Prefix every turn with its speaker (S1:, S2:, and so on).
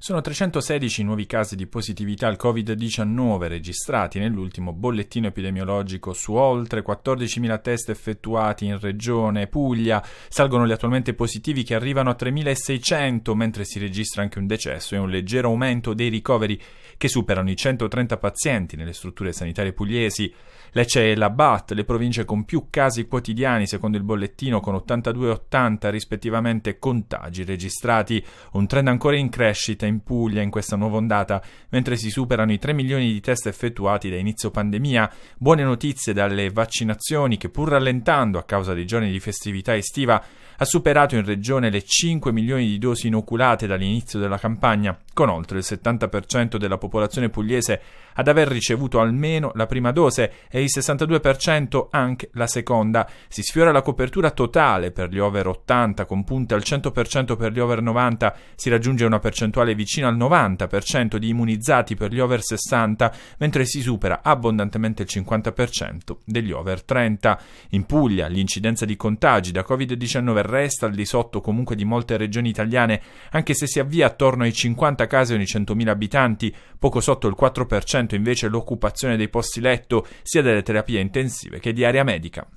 S1: Sono 316 nuovi casi di positività al Covid-19 registrati nell'ultimo bollettino epidemiologico su oltre 14.000 test effettuati in Regione Puglia. Salgono gli attualmente positivi che arrivano a 3.600, mentre si registra anche un decesso e un leggero aumento dei ricoveri che superano i 130 pazienti nelle strutture sanitarie pugliesi. Lecce e la BAT, le province con più casi quotidiani secondo il bollettino con 82 e 80 rispettivamente contagi registrati, un trend ancora in crescita in Puglia in questa nuova ondata, mentre si superano i 3 milioni di test effettuati da inizio pandemia, buone notizie dalle vaccinazioni che pur rallentando a causa dei giorni di festività estiva ha superato in regione le 5 milioni di dosi inoculate dall'inizio della campagna, con oltre il 70% della popolazione pugliese ad aver ricevuto almeno la prima dose e il 62% anche la seconda. Si sfiora la copertura totale per gli over 80 con punte al 100% per gli over 90, si raggiunge una percentuale vicino al 90% di immunizzati per gli over 60, mentre si supera abbondantemente il 50% degli over 30. In Puglia l'incidenza di contagi da Covid-19 resta al di sotto comunque di molte regioni italiane, anche se si avvia attorno ai 50 casi ogni 100.000 abitanti, poco sotto il 4% invece l'occupazione dei posti letto sia delle terapie intensive che di area medica.